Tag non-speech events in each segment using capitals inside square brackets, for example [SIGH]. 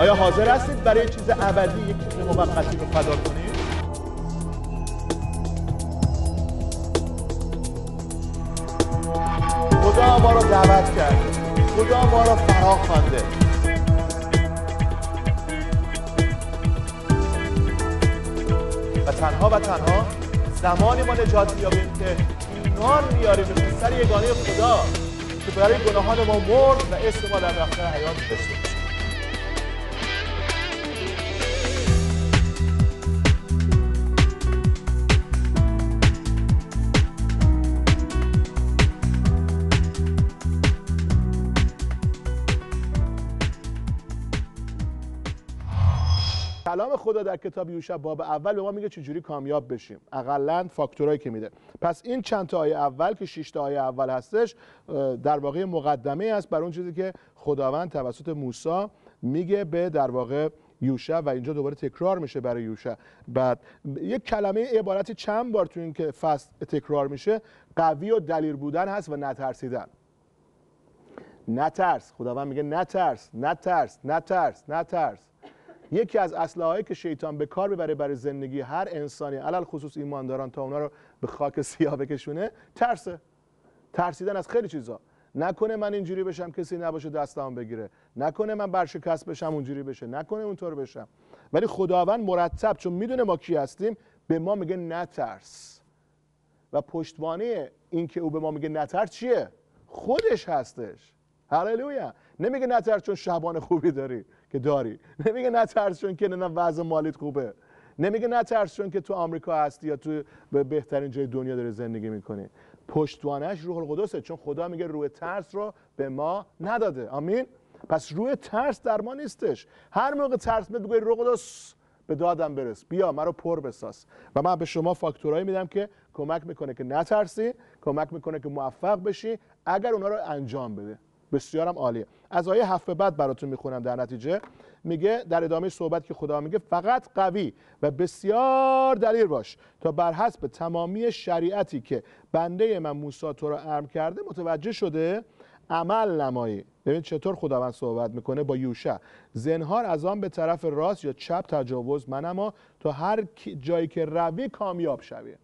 آیا حاضر هستید برای چیز ابدی یک چیز موقتی رو فدا کنید خدا ما رو دعوت کرد خدا ما رو فرا خوانده و تنها و تنها زمانی ما نجات بیابیم که ایمان میاریم به سر یگانه خدا که برای گناهان ما مرد و اسم ما در دفتر حیات کلام خدا در کتاب یوشع باب اول به ما میگه چجوری کامیاب بشیم اقلا فاکتورایی که میده پس این چند تا آیه اول که 6 تا آیه اول هستش در واقع مقدمه است بر اون چیزی که خداوند توسط موسی میگه به در واقع یوشع و اینجا دوباره تکرار میشه برای یوشع بعد یک کلمه عبارت چند بار تو این که تکرار میشه قوی و دلیر بودن هست و نترسیدن نترس خداوند میگه نترس نترس نترس نترس یکی از اسلحه‌ای که شیطان به کار ببره برای زندگی هر انسانی علل خصوص ایمانداران تا اونا رو به خاک سیاه بکشونه ترسه ترسیدن از خیلی چیزا نکنه من اینجوری بشم کسی نباشه دستم بگیره نکنه من برشکست بشم اونجوری بشه نکنه اونطور بشم ولی خداوند مرتب چون میدونه ما کی هستیم به ما میگه نترس و پشتوانه که او به ما میگه نترس چیه خودش هستش هللویا نمیگه نترس چون شبان خوبی داری که داری [LAUGHS] نمیگه نترس چون که نه وضع مالیت خوبه نمیگه نترس چون که تو آمریکا هستی یا تو به بهترین جای دنیا داری زندگی میکنی پشتوانش روح القدسه چون خدا میگه روح ترس رو به ما نداده آمین پس روح ترس در ما نیستش هر موقع ترس میاد بگوی روح القدس به دادم برس بیا مرا پر بساز و من به شما فاکتورهایی میدم که کمک میکنه که نترسی کمک میکنه که موفق بشی اگر اونا رو انجام بده بسیارم عالیه از آیه هفت بعد براتون میخونم در نتیجه میگه در ادامه صحبت که خدا میگه فقط قوی و بسیار دلیل باش تا بر حسب تمامی شریعتی که بنده من موسی تو را ارم کرده متوجه شده عمل نمایی ببین چطور خداوند صحبت میکنه با یوشه زنهار از آن به طرف راست یا چپ تجاوز من اما تا هر جایی که روی کامیاب شوی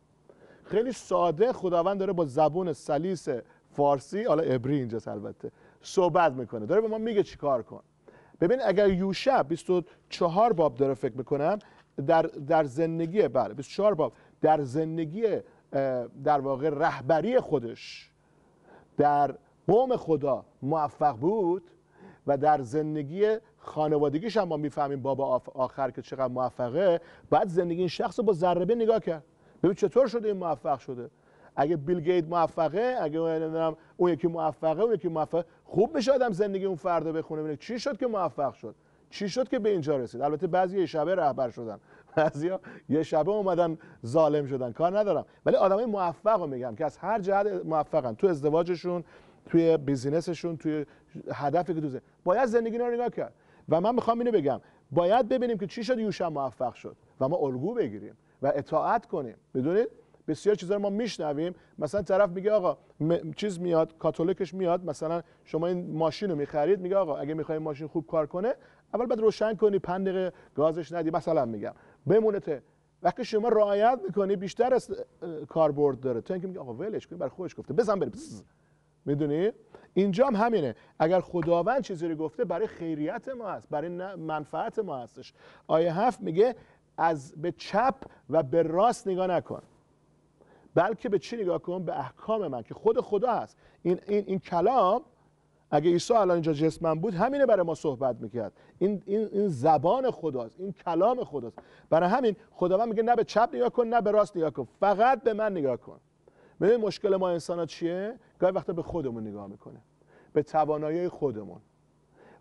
خیلی ساده خداوند داره با زبون سلیس فارسی حالا عبری اینجاست البته صحبت میکنه داره به ما میگه چیکار کن ببین اگر یوشع 24 باب داره فکر میکنم در در زندگی بله 24 باب در زندگی در واقع رهبری خودش در قوم خدا موفق بود و در زندگی خانوادگیش هم ما میفهمیم بابا آخر که چقدر موفقه بعد زندگی این شخص رو با ذره نگاه کرد ببین چطور شده این موفق شده اگه بیل گیت موفقه اگه نمیدونم اون یکی موفقه اون یکی موفقه خوب میشه آدم زندگی اون فردا بخونه ببینه چی شد که موفق شد چی شد که به اینجا رسید البته بعضی شبه رهبر شدن [LAUGHS] بعضیا یه شبه اومدن ظالم شدن کار ندارم ولی آدمای موفق رو میگم که از هر جهت موفقن تو ازدواجشون توی بیزینسشون توی هدفی که دوزه باید زندگی رو نگاه کرد و من میخوام اینو بگم باید ببینیم که چی شد یوشا موفق شد و ما الگو بگیریم و اطاعت کنیم بدونید بسیار چیزا رو ما میشنویم مثلا طرف میگه آقا م... چیز میاد کاتولیکش میاد مثلا شما این ماشین رو میخرید میگه آقا اگه میخوای ماشین خوب کار کنه اول باید روشن کنی پندق گازش ندی مثلا میگم بمونته وقتی شما رعایت میکنی بیشتر از کاربرد داره تو اینکه میگه آقا ولش کن بر خودش گفته بزن بریم میدونی اینجا هم همینه اگر خداوند چیزی رو گفته برای خیریت ما هست برای منفعت ما هستش آیه هفت میگه از به چپ و به راست نگاه نکن بلکه به چی نگاه کن به احکام من که خود خدا هست این, این, این کلام اگه عیسی الان اینجا جسمم بود همینه برای ما صحبت میکرد این, این, این زبان خداست این کلام خداست برای همین خداوند میگه نه به چپ نگاه کن نه به راست نگاه کن فقط به من نگاه کن ببین مشکل ما انسان ها چیه گاهی وقتا به خودمون نگاه میکنه به توانایی خودمون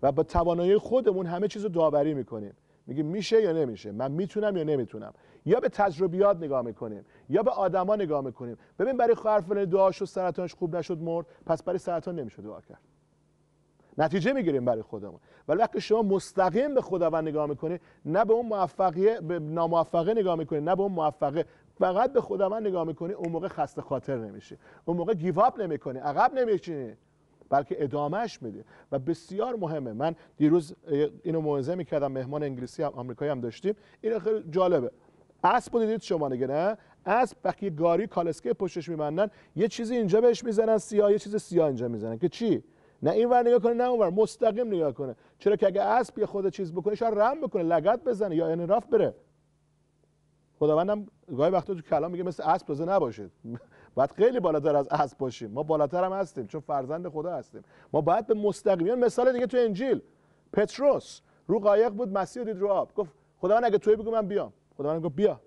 و به توانایی خودمون همه چیز رو داوری میکنیم میگه میشه یا نمیشه من میتونم یا نمیتونم یا به تجربیات نگاه میکنیم یا به آدما نگاه میکنیم ببین برای خواهر فلانی دعا شد سرطانش خوب نشد مرد پس برای سرطان نمیشه دعا کرد نتیجه میگیریم برای خودمون ولی وقتی شما مستقیم به خداوند نگاه میکنید نه به اون موفقیه به ناموفقه نگاه میکنید نه به اون موفقه فقط به خداوند نگاه میکنی اون موقع خسته خاطر نمیشه اون موقع گیواب نمیکنی عقب نمیشینی بلکه ادامهش میده و بسیار مهمه من دیروز اینو موعظه میکردم مهمان انگلیسی هم آمریکایی هم داشتیم این خیلی جالبه اسب دیدید شما دیگه نه اسب وقتی گاری کالسکه پشتش میبندن یه چیزی اینجا بهش میزنن سیاه یه چیز سیاه اینجا میزنن که چی نه ور نگاه کنه نه اون ور مستقیم نگاه کنه چرا که اگه اسب یه خود چیز بکنه شاید رم بکنه لگت بزنه یا انراف بره خداوندم گاهی وقتا تو کلام میگه مثل اسب تازه نباشید [LAUGHS] بعد خیلی بالاتر از اسب باشیم ما بالاتر هم هستیم چون فرزند خدا هستیم ما باید به مستقیمیان مثال دیگه تو انجیل پتروس رو قایق بود مسیح دید رو آب گفت خداوند اگه توی بگو من بیام خداوند گفت بیا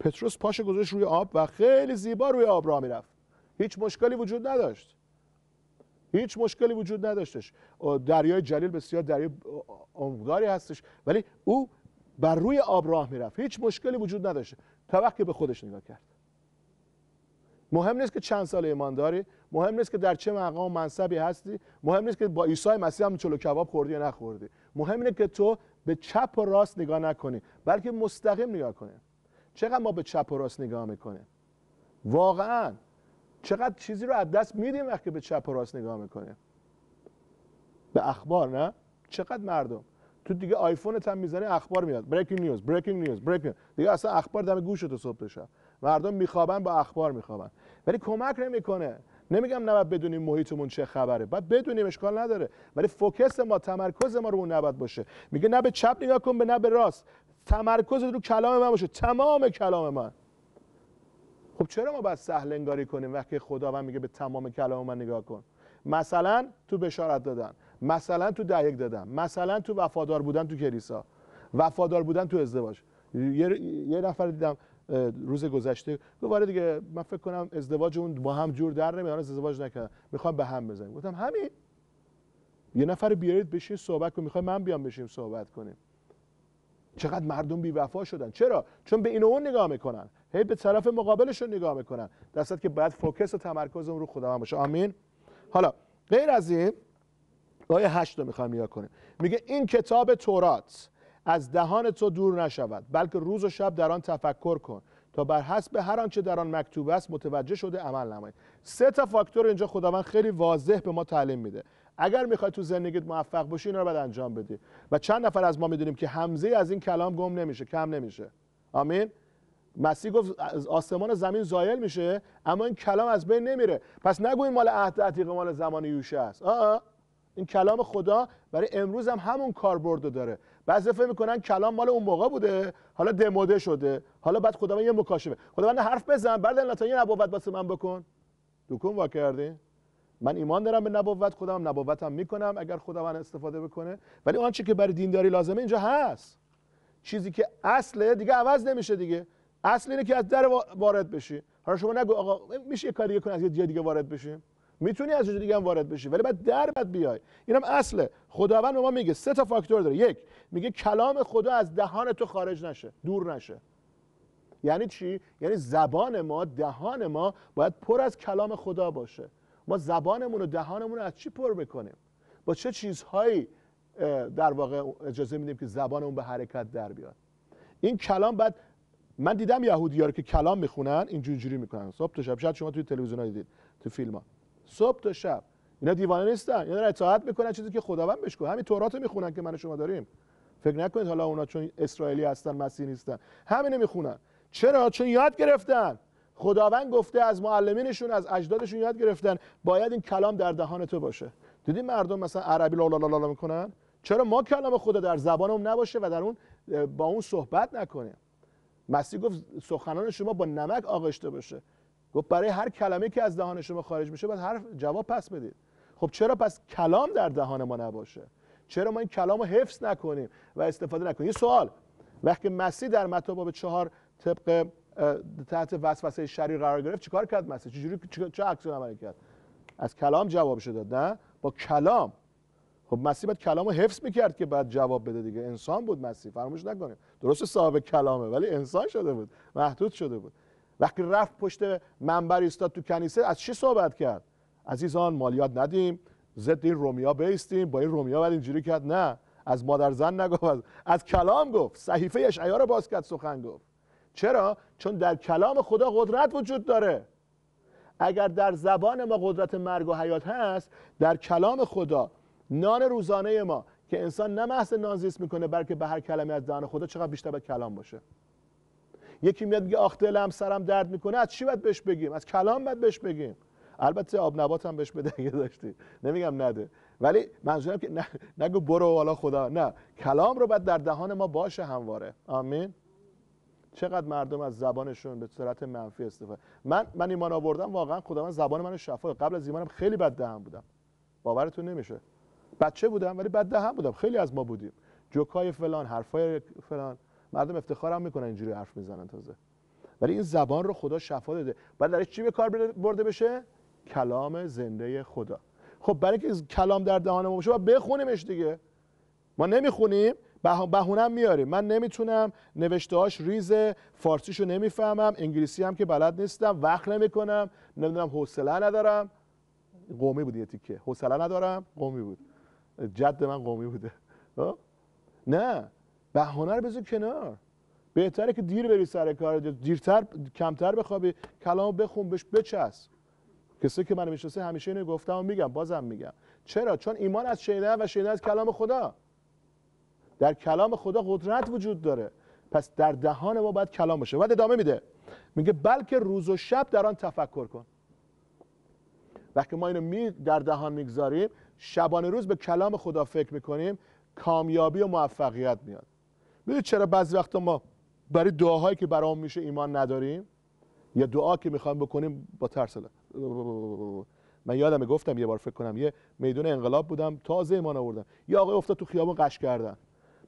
پتروس پاش گذاشت روی آب و خیلی زیبا روی آب می میرفت هیچ مشکلی وجود نداشت هیچ مشکلی وجود نداشتش دریای جلیل بسیار دریای عمقداری هستش ولی او بر روی آب راه میرفت هیچ مشکلی وجود نداشت تا وقتی به خودش نگاه کرد مهم نیست که چند سال ایمان داری مهم نیست که در چه مقام منصبی هستی مهم نیست که با عیسی مسیح هم چلو کباب خوردی یا نخوردی مهم اینه که تو به چپ و راست نگاه نکنیم بلکه مستقیم نگاه کنیم چقدر ما به چپ و راست نگاه میکنیم واقعا چقدر چیزی رو از دست میدیم وقتی به چپ و راست نگاه میکنیم به اخبار نه چقدر مردم تو دیگه آیفونت هم میزنی اخبار میاد بریکینگ نیوز بریکینگ نیوز بریکینگ دیگه اصلا اخبار دم گوشتو تو صبح شب مردم میخوابن با اخبار میخوابن ولی کمک نمیکنه نمیگم نباید بدونیم محیطمون چه خبره باید بدونیم اشکال نداره ولی فوکس ما تمرکز ما رو اون نباید باشه میگه نه به چپ نگاه کن به نه به راست تمرکز رو کلام من باشه تمام کلام من خب چرا ما باید سهل انگاری کنیم وقتی خداوند میگه به تمام کلام من نگاه کن مثلا تو بشارت دادن مثلا تو دهیک دادن مثلا تو وفادار بودن تو کلیسا وفادار بودن تو ازدواج یه, یه نفر دیدم روز گذشته گفت دیگه من فکر کنم اون با هم جور در نمیاد ازدواج نکرد میخوام به هم بزنیم گفتم همین یه نفر بیارید بشین صحبت کنیم میخوای من بیام بشیم صحبت کنیم چقدر مردم بی وفا شدن چرا چون به این اون نگاه میکنن هی به طرف مقابلشون نگاه میکنن در که بعد فوکس و تمرکز رو خودم باشه آمین حالا غیر از این آیه 8 رو میخوام نگاه میگه این کتاب تورات از دهان تو دور نشود بلکه روز و شب در آن تفکر کن تا بر حسب هر آنچه در آن مکتوب است متوجه شده عمل نمایید سه تا فاکتور اینجا خداوند خیلی واضح به ما تعلیم میده اگر میخوای تو زندگیت موفق باشی اینا رو باید انجام بدی و چند نفر از ما میدونیم که همزه از این کلام گم نمیشه کم نمیشه آمین مسیح گفت از آسمان زمین زایل میشه اما این کلام از بین نمیره پس نگو این مال عهد عتیق مال زمان یوشه است آه, این کلام خدا برای امروز هم همون کاربرد داره بعضی فکر میکنن کلام مال اون موقع بوده حالا دموده شده حالا بعد خداوند یه مکاشفه خداوند حرف بزن بعد یه نبوت واسه من بکن دکون وا کردی من ایمان دارم به نبوت خودم نبوتم میکنم اگر خداوند استفاده بکنه ولی آنچه که برای دینداری لازمه اینجا هست چیزی که اصله دیگه عوض نمیشه دیگه اصل اینه که از در وارد بشی حالا شما نگو آقا میشه یه کاری از یه دیگه وارد بشیم میتونی از جای دیگه هم وارد بشی ولی بعد در بعد بیای اینم اصله خداوند به ما میگه سه تا فاکتور داره یک میگه کلام خدا از دهان تو خارج نشه دور نشه یعنی چی یعنی زبان ما دهان ما باید پر از کلام خدا باشه ما زبانمون و دهانمون رو از چی پر میکنیم؟ با چه چیزهایی در واقع اجازه میدیم که زبانمون به حرکت در بیاد این کلام بعد من دیدم یهودی‌ها که کلام میخونن اینجوری میکنن صبح تا شب شاید شما توی تلویزیون دیدید تو فیلم صبح تا شب اینا دیوانه نیستن اینا اطاعت میکنن چیزی که خداوند بهش گفت همین تورات میخونن که من شما داریم فکر نکنید حالا اونا چون اسرائیلی هستن مسیح نیستن همینه میخونن چرا چون یاد گرفتن خداوند گفته از معلمینشون از اجدادشون یاد گرفتن باید این کلام در دهان تو باشه دیدی مردم مثلا عربی لا لا لا میکنن چرا ما کلام خدا در زبانم نباشه و در اون با اون صحبت نکنیم مسیح گفت سخنان شما با نمک آغشته باشه گفت برای هر کلمه که از دهان شما خارج میشه باید حرف جواب پس بدید خب چرا پس کلام در دهان ما نباشه چرا ما این کلام رو حفظ نکنیم و استفاده نکنیم یه سوال وقتی مسیح در متی باب چهار طبق تحت وسوسه شریر قرار گرفت چیکار کرد مسیح چجوری چه عکس عملی کرد از کلام جواب شده نه با کلام خب مسیح باید کلام رو حفظ میکرد که بعد جواب بده دیگه انسان بود مسیح فراموش نکنیم درست صاحب کلامه ولی انسان شده بود محدود شده بود وقتی رفت پشت منبر ایستاد تو کنیسه از چی صحبت کرد عزیزان مالیات ندیم ضد این رومیا بیستیم با این رومیا بعد اینجوری کرد نه از مادر زن نگفت از کلام گفت صحیفه اشعیا رو باز کرد سخن گفت چرا چون در کلام خدا قدرت وجود داره اگر در زبان ما قدرت مرگ و حیات هست در کلام خدا نان روزانه ما که انسان نه محض نانزیست میکنه بلکه به هر کلمه از دهان خدا چقدر بیشتر به کلام باشه یکی میاد میگه آخ دلم سرم درد میکنه از چی باید بهش بگیم از کلام باید بهش بگیم البته آب نبات هم بهش بده اگه نمیگم نده ولی منظورم که نه، نگو برو والا خدا نه کلام رو باید در دهان ما باشه همواره آمین چقدر مردم از زبانشون به صورت منفی استفاده من من ایمان آوردم واقعا خدا من زبان منو شفا قبل از ایمانم خیلی بد دهن بودم باورتون نمیشه بچه بودم ولی بد دهن بودم خیلی از ما بودیم جوکای فلان حرفای فلان مردم افتخار هم میکنن اینجوری حرف میزنن تازه ولی این زبان رو خدا شفا داده بعد درش چی به کار برده بشه کلام زنده خدا خب برای که کلام در دهان ما باشه بخونیمش دیگه ما نمیخونیم بهونم میاریم من نمیتونم نوشتهاش ریز فارسیشو نمیفهمم انگلیسی هم که بلد نیستم وقت نمیکنم نمیدونم حوصله ندارم قومی بود یه تیکه حوصله ندارم قومی بود جد من قومی بوده خب؟ نه بهانه رو بذار کنار بهتره که دیر بری سر کار دیرتر کمتر بخوابی کلامو بخون بهش بچس کسی که منو میشناسه همیشه اینو گفتم و میگم بازم میگم چرا چون ایمان از شنیدن و شنیدن از کلام خدا در کلام خدا قدرت وجود داره پس در دهان ما باید کلام باشه بعد ادامه میده میگه بلکه روز و شب در آن تفکر کن وقتی ما اینو می در دهان میگذاریم شبانه روز به کلام خدا فکر میکنیم کامیابی و موفقیت میاد میدونید چرا بعضی وقتا ما برای دعاهایی که برام میشه ایمان نداریم یا دعا که میخوایم بکنیم با ترس من یادم گفتم یه بار فکر کنم یه میدون انقلاب بودم تازه ایمان آوردم یه آقای افتاد تو خیابون قش کردن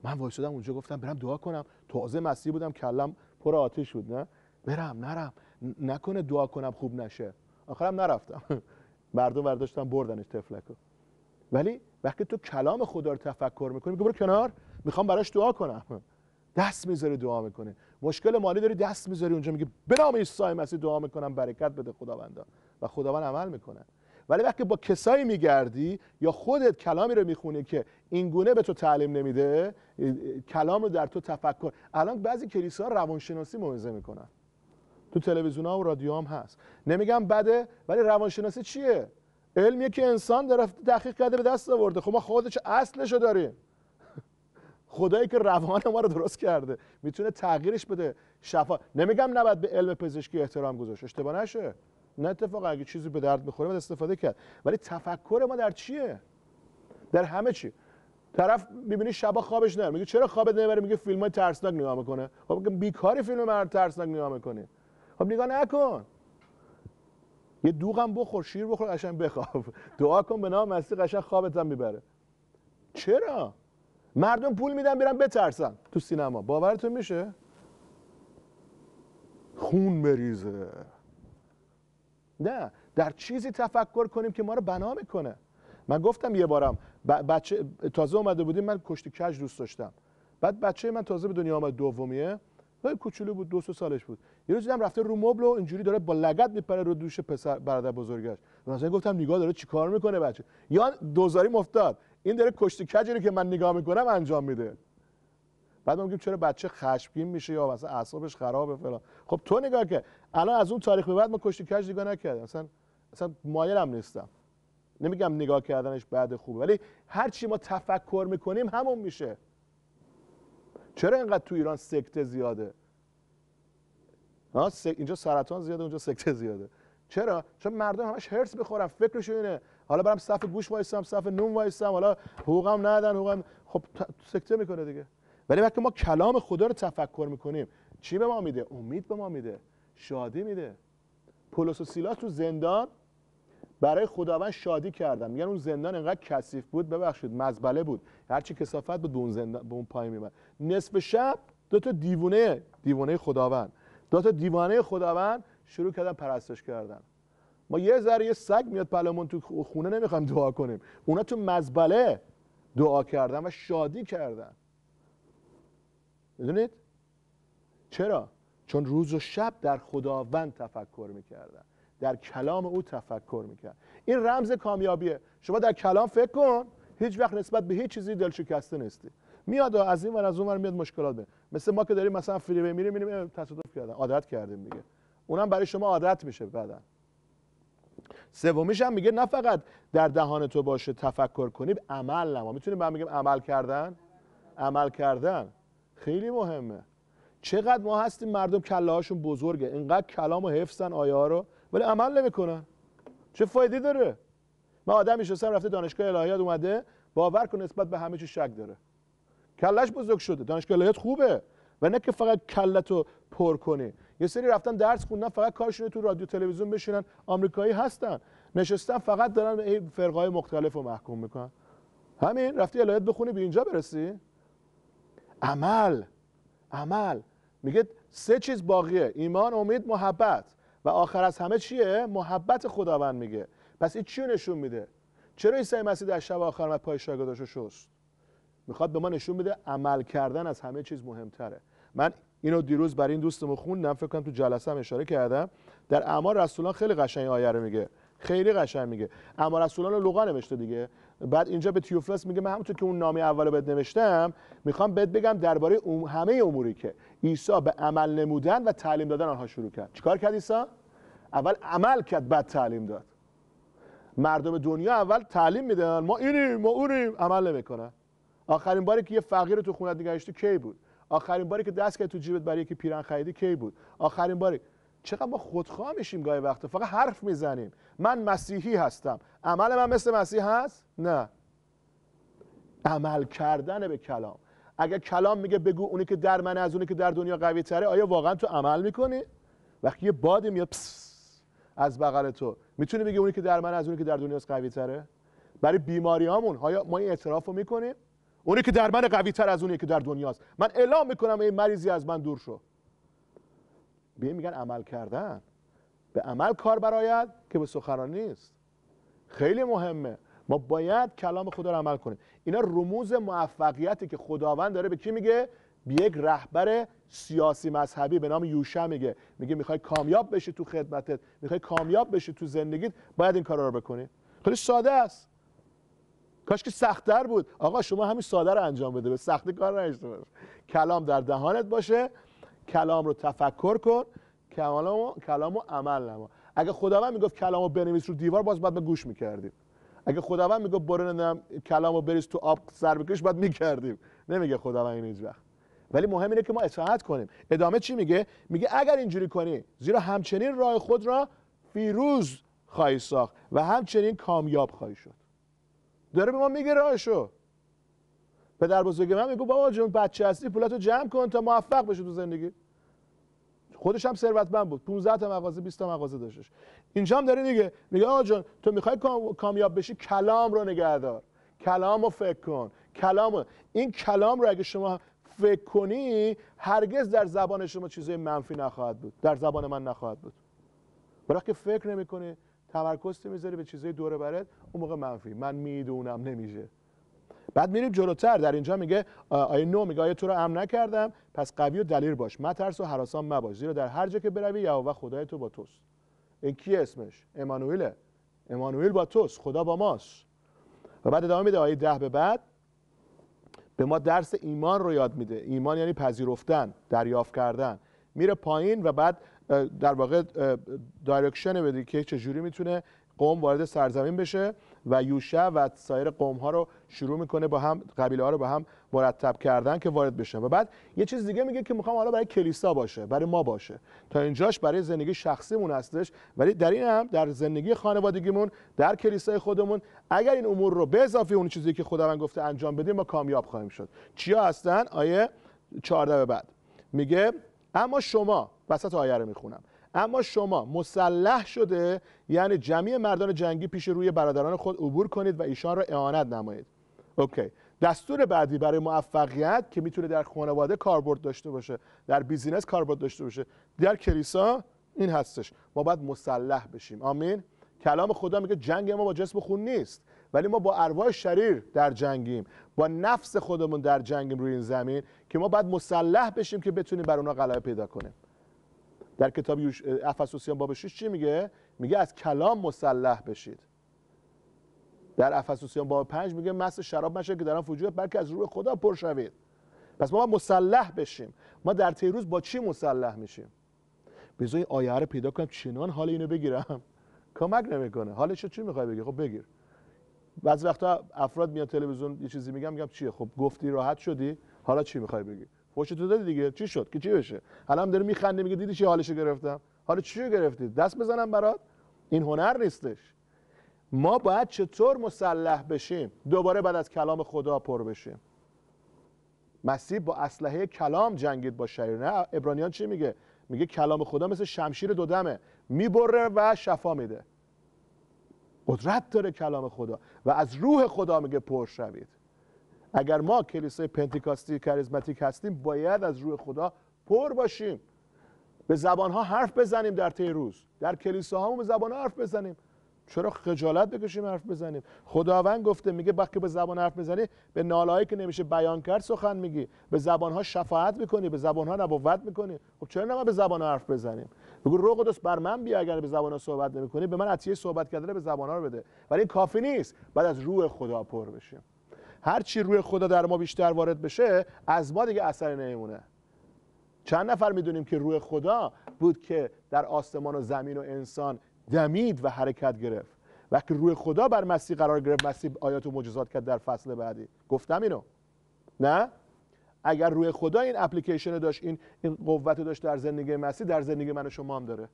من وایسادم اونجا گفتم برم دعا کنم تازه مسیح بودم کلم پر آتش بود نه برم نرم نکنه دعا کنم خوب نشه آخرم نرفتم [LAUGHS] مردم برداشتن بردنش تفلکو ولی وقتی تو کلام خدا رو تفکر میکنی میگه برو کنار میخوام براش دعا کنم دست میذاره دعا میکنه مشکل مالی داری دست میذاری اونجا میگه به نام عیسی مسیح دعا میکنم برکت بده خداوندا و خداوند عمل میکنه ولی وقتی با کسایی میگردی یا خودت کلامی رو میخونی که اینگونه به تو تعلیم نمیده کلام رو در تو تفکر الان بعضی کلیسا روانشناسی موعظه میکنن تو تلویزیون ها و رادیو هم هست نمیگم بده ولی روانشناسی چیه علمیه که انسان داره دقیق کرده به دست آورده خب ما خودش اصلش رو داریم خدایی که روان ما رو درست کرده میتونه تغییرش بده شفا نمیگم نباید به علم پزشکی احترام گذاشت اشتباه نشه نه اتفاق اگه چیزی به درد میخوره باید استفاده کرد ولی تفکر ما در چیه در همه چی طرف میبینی شبا خوابش نمیاد میگه چرا خوابت نمیبره میگه فیلم ترسناک نگاه میکنه خب میگه بیکاری فیلم مرد ترسناک نگاه میکنی خب نگاه نکن یه دوغم بخور شیر بخور قشنگ بخواب دعا کن به نام مسیح قشنگ خوابت هم میبره چرا مردم پول میدن برن بترسن تو سینما باورتون میشه خون بریزه نه در چیزی تفکر کنیم که ما رو بنا میکنه من گفتم یه بارم بچه تازه اومده بودیم من کشتی کج دوست داشتم بعد بچه من تازه به دنیا آمد دومیه خیلی کوچولو بود دو سه سالش بود یه روز دیدم رفته رو مبل و اینجوری داره با لگد میپره رو دوش پسر برادر بزرگش مثلا گفتم نگاه داره چیکار میکنه بچه یا دوزاری مفتاد این داره کشتی کجی رو که من نگاه میکنم انجام میده بعد میگم چرا بچه خشمگین میشه یا مثلا اعصابش خرابه فلان خب تو نگاه که الان از اون تاریخ به بعد ما کشتی کج نگاه نکردیم اصلا اصلا مایلم نیستم نمیگم نگاه کردنش بعد خوبه ولی هر چی ما تفکر میکنیم همون میشه چرا اینقدر تو ایران سکته زیاده اینجا سرطان زیاده اونجا سکته زیاده چرا چون مردم همش هرس بخورن فکرش اینه حالا برم صف گوش وایسم صف نون وایسم حالا حقوقم ندن حقوقم خب سکته میکنه دیگه ولی وقتی ما کلام خدا رو تفکر میکنیم چی به ما میده امید به ما میده شادی میده پولس و سیلاس تو زندان برای خداوند شادی کردن میگن اون زندان انقدر کثیف بود ببخشید مزبله بود چی کسافت بود به اون زندان به اون پای میمد نصف شب دو تا دیوونه دیوانه خداوند دو تا دیوانه خداوند شروع کردن پرستش کردن ما یه ذره یه سگ میاد پلمون تو خونه نمیخوایم دعا کنیم اونا تو مزبله دعا کردن و شادی کردن میدونید چرا چون روز و شب در خداوند تفکر میکردن در کلام او تفکر میکرد این رمز کامیابیه شما در کلام فکر کن هیچ وقت نسبت به هیچ چیزی دلشکسته نیستی میاد از این و از اون ور میاد مشکلات به مثل ما که داریم مثلا فریوی میریم میریم تصادف کردن عادت کردیم دیگه اونم برای شما عادت میشه بعدن سومیش هم میگه نه فقط در دهان تو باشه تفکر کنی عمل نما میتونیم من میگم عمل کردن عمل کردن خیلی مهمه چقدر ما هستیم مردم کله هاشون بزرگه اینقدر کلام و حفظن آیه رو ولی عمل نمیکنن چه فایده داره من آدم میشناسم رفته دانشگاه الهیات اومده باور کن نسبت به همه چی شک داره کلش بزرگ شده دانشگاه الهیات خوبه و نه که فقط کلتو پر کنی یه سری رفتن درس خوندن فقط کارشونه تو رادیو تلویزیون بشینن آمریکایی هستن نشستن فقط دارن فرقای مختلف رو محکوم میکنن همین رفتی الهیات بخونی به اینجا برسی عمل عمل میگه سه چیز باقیه ایمان امید محبت و آخر از همه چیه محبت خداوند میگه پس این چیو نشون میده چرا عیسی مسیح در شب آخر آمد پای شاگرداشو شست میخواد به ما نشون میده عمل کردن از همه چیز مهمتره من اینو دیروز برای این دوستمو خوندم فکر کنم تو جلسه هم اشاره کردم در اعمال رسولان خیلی قشنگ آیه رو میگه خیلی قشنگ میگه اما رسولان لغا نوشته دیگه بعد اینجا به تیوفلس میگه من همونطور که اون نامی اولو بد نوشتم میخوام بد بگم درباره همه اموری که عیسی به عمل نمودن و تعلیم دادن آنها شروع کرد چیکار کرد عیسی اول عمل کرد بعد تعلیم داد مردم دنیا اول تعلیم میدن ما اینیم ما اونیم عمل نمیکنن آخرین باری که یه فقیر تو خونه دیگه کی بود آخرین باری که دست که تو جیبت برای یکی پیرن خریدی کی بود آخرین باری چقدر ما خودخواه میشیم گاهی وقتا فقط حرف میزنیم من مسیحی هستم عمل من مثل مسیح هست نه عمل کردن به کلام اگر کلام میگه بگو اونی که در من از اونی که در دنیا قوی تره آیا واقعا تو عمل میکنی وقتی یه بادی میاد پس از بغل تو میتونی بگی اونی که در من از اونی که در دنیا قوی تره برای بیماریامون آیا ما این اعتراف رو میکنیم اونی که در من قوی تر از اونی که در دنیاست من اعلام میکنم این مریضی از من دور شو به میگن عمل کردن به عمل کار براید که به سخنرانی نیست خیلی مهمه ما باید کلام خدا رو عمل کنیم اینا رموز موفقیتی که خداوند داره به کی میگه به یک رهبر سیاسی مذهبی به نام یوشا میگه میگه میخوای کامیاب بشی تو خدمتت میخوای کامیاب بشی تو زندگیت باید این کار رو بکنی خیلی ساده است کاش که سختتر بود آقا شما همین ساده رو انجام بده به سختی کار نشته باش کلام در دهانت باشه کلام رو تفکر کن کلامو کلامو عمل نما اگه خداوند میگفت کلامو بنویس رو دیوار باز بعد به گوش میکردیم اگه خداوند میگفت برو کلام کلامو بریز تو آب سر بکش بعد میکردیم نمیگه خداوند این ولی مهم اینه که ما اطاعت کنیم ادامه چی میگه میگه اگر اینجوری کنی زیرا همچنین راه خود را فیروز خواهی ساخت و همچنین کامیاب خواهی شد داره به ما میگه راهشو پدر بزرگ من میگه بابا جون بچه هستی پولاتو جمع کن تا موفق بشی تو زندگی خودش هم ثروتمند بود 15 تا مغازه 20 تا مغازه داشتش اینجا هم داره میگه میگه جون تو میخوای کامیاب بشی کلام رو نگهدار کلام رو فکر کن کلام رو. این کلام رو اگه شما فکر کنی هرگز در زبان شما چیزای منفی نخواهد بود در زبان من نخواهد بود برای که فکر نمیکنه. تمرکز میذاری به چیزای دور برد اون موقع منفی من میدونم نمیشه بعد میریم جلوتر در اینجا میگه آیه نو میگه آیه تو رو امن نکردم پس قوی و دلیر باش ترس و حراسان مباش زیرا در هر جا که بروی یهوه خدای تو با توست این کی اسمش امانوئل. امانوئل با توست خدا با ماست و بعد ادامه میده آیه ده به بعد به ما درس ایمان رو یاد میده ایمان یعنی پذیرفتن دریافت کردن میره پایین و بعد در واقع دایرکشن بده که چجوری میتونه قوم وارد سرزمین بشه و یوشع و سایر قوم ها رو شروع میکنه با هم قبیله ها رو با هم مرتب کردن که وارد بشن و بعد یه چیز دیگه میگه که میخوام حالا برای کلیسا باشه برای ما باشه تا اینجاش برای زندگی شخصیمون هستش ولی در این هم در زندگی خانوادگیمون در کلیسای خودمون اگر این امور رو به اضافه اون چیزی که خداوند گفته انجام بدیم ما کامیاب خواهیم شد چیا هستن آیه 14 به بعد میگه اما شما وسط آیه رو میخونم اما شما مسلح شده یعنی جمعی مردان جنگی پیش روی برادران خود عبور کنید و ایشان را اعانت نمایید اوکی دستور بعدی برای موفقیت که میتونه در خانواده کاربرد داشته باشه در بیزینس کاربرد داشته باشه در کلیسا این هستش ما باید مسلح بشیم آمین کلام خدا میگه جنگ ما با جسم خون نیست ولی ما با ارواح شریر در جنگیم با نفس خودمون در جنگیم روی این زمین که ما باید مسلح بشیم که بتونیم بر اونا غلبه پیدا کنیم در کتاب افسوسیان باب 6 چی میگه میگه از کلام مسلح بشید در افسوسیان باب 5 میگه مست شراب نشه که در آن فوجیت بلکه از روح خدا پر شوید پس ما باید مسلح بشیم ما در تیروز با چی مسلح میشیم بذار این آیه رو پیدا کنم چنان حال اینو بگیرم کمک نمیکنه حالش چی میخوای بگی خب بگیر بعضی وقتا افراد میاد تلویزیون یه چیزی میگم میگم چیه خب گفتی راحت شدی حالا چی میخوای بگی خوشت دادی دیگه چی شد که چی بشه هم داره میخنده میگه دیدی چی حالشو گرفتم حالا چی گرفتی دست بزنم برات این هنر نیستش ما باید چطور مسلح بشیم دوباره بعد از کلام خدا پر بشیم مسیح با اسلحه کلام جنگید با شریر نه ابرانیان چی میگه میگه کلام خدا مثل شمشیر دودمه میبره و شفا میده قدرت داره کلام خدا و از روح خدا میگه پر شوید اگر ما کلیسای پنتیکاستی کاریزماتیک هستیم باید از روح خدا پر باشیم به زبانها حرف بزنیم در طی روز در کلیساهامون به زبان حرف بزنیم چرا خجالت بکشیم حرف بزنیم خداوند گفته میگه وقتی به زبان حرف میزنی به نالایی که نمیشه بیان کرد سخن میگی به زبانها شفاعت میکنی به زبانها نبوت میکنی خب چرا نه به زبان حرف بزنیم بگو روح قدس بر من بیا اگر به زبانها صحبت نمیکنی به من عطیه صحبت کردن به زبانها رو بده ولی این کافی نیست بعد از روح خدا پر بشیم هر چی روح خدا در ما بیشتر وارد بشه از ما دیگه اثری نمیمونه چند نفر میدونیم که روح خدا بود که در آسمان و زمین و انسان دمید و حرکت گرفت وقتی روی خدا بر مسیح قرار گرفت مسیح آیات و معجزات کرد در فصل بعدی گفتم اینو نه اگر روی خدا این اپلیکیشن داشت این این قوت داشت در زندگی مسیح در زندگی من و شما هم داره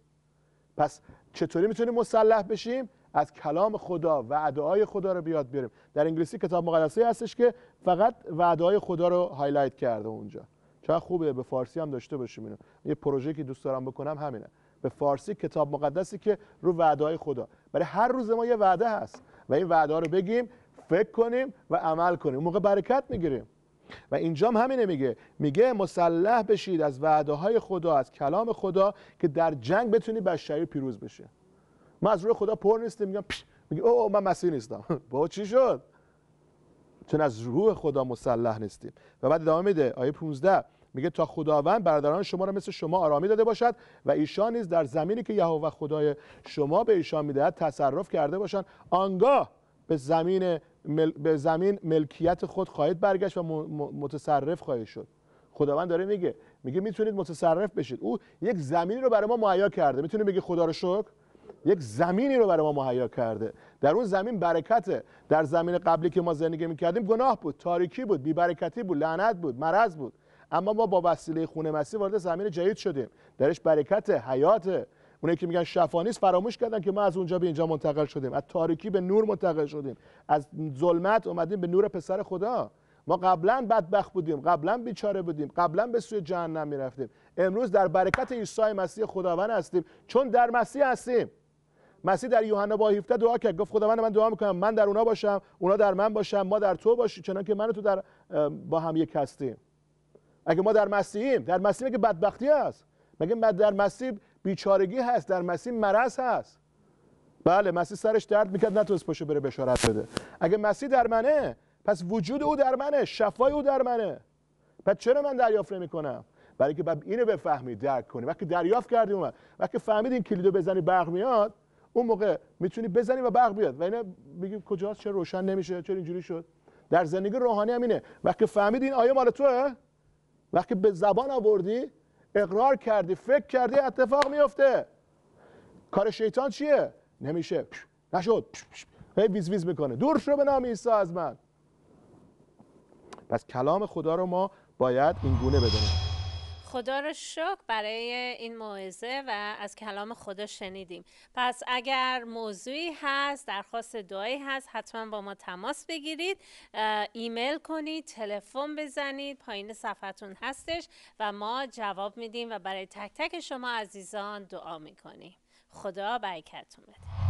پس چطوری میتونیم مسلح بشیم از کلام خدا و های خدا رو بیاد بیاریم در انگلیسی کتاب مقدسی هستش که فقط وعده های خدا رو هایلایت کرده اونجا چه خوبه به فارسی هم داشته باشیم اینو یه پروژه که دوست دارم بکنم همینه به فارسی کتاب مقدسی که رو وعده های خدا برای هر روز ما یه وعده هست و این وعده رو بگیم فکر کنیم و عمل کنیم اون موقع برکت میگیریم و اینجام همینه میگه میگه مسلح بشید از وعده های خدا از کلام خدا که در جنگ بتونی بشری پیروز بشه ما از روی خدا پر نیستیم میگم میگه او من مسیح نیستم [LAUGHS] با چی شد چون از روح خدا مسلح نیستیم و بعد ادامه میده آیه 15 میگه تا خداوند برادران شما را مثل شما آرامی داده باشد و ایشان نیز در زمینی که یهوه خدای شما به ایشان میدهد تصرف کرده باشند آنگاه به زمین مل... به زمین ملکیت خود خواهید برگشت و متصرف خواهید شد خداوند داره میگه میگه میتونید متصرف بشید او یک زمینی رو برای ما مهیا کرده میتونید بگی خدا رو شکر یک زمینی رو برای ما مهیا کرده در اون زمین برکته در زمین قبلی که ما زندگی میکردیم گناه بود تاریکی بود برکتی بود لعنت بود مرض بود اما ما با وسیله خون مسیح وارد زمین جدید شدیم درش برکت حیات اونایی که میگن شفانیست فراموش کردن که ما از اونجا به اینجا منتقل شدیم از تاریکی به نور منتقل شدیم از ظلمت اومدیم به نور پسر خدا ما قبلا بدبخت بودیم قبلا بیچاره بودیم قبلا به سوی جهنم میرفتیم امروز در برکت عیسی مسیح خداوند هستیم چون در مسیح هستیم مسیح در یوحنا با 17 دعا کرد گفت خداوند من دعا میکنم من در اونا باشم اونا در من باشم ما در تو باشیم که من و تو در با هم یک هستیم اگه ما در مسیحیم در مسیح که بدبختی هست مگه در مسیح بیچارگی هست در مسیح مرض هست بله مسیح سرش درد میکرد نتوس پشو بره بشارت بده اگه مسیح در منه پس وجود او در منه شفای او در منه پس چرا من دریافت نمیکنم برای که بعد اینو بفهمی درک کنی وقتی دریافت کردی اومد وقتی فهمید این کلیدو بزنی برق میاد اون موقع میتونی بزنی و برق بیاد و اینا بگی کجاست چه روشن نمیشه چرا اینجوری شد در زندگی روحانی هم اینه وقتی فهمید این آیه مال توه وقتی به زبان آوردی اقرار کردی فکر کردی اتفاق میفته کار شیطان چیه نمیشه نشد ویز ویز میکنه دور شو به نام عیسی از من پس کلام خدا رو ما باید این گونه بدونیم خدا را شکر برای این موعظه و از کلام خدا شنیدیم پس اگر موضوعی هست درخواست دعایی هست حتما با ما تماس بگیرید ایمیل کنید تلفن بزنید پایین صفحتون هستش و ما جواب میدیم و برای تک تک شما عزیزان دعا میکنیم خدا برکتتون بده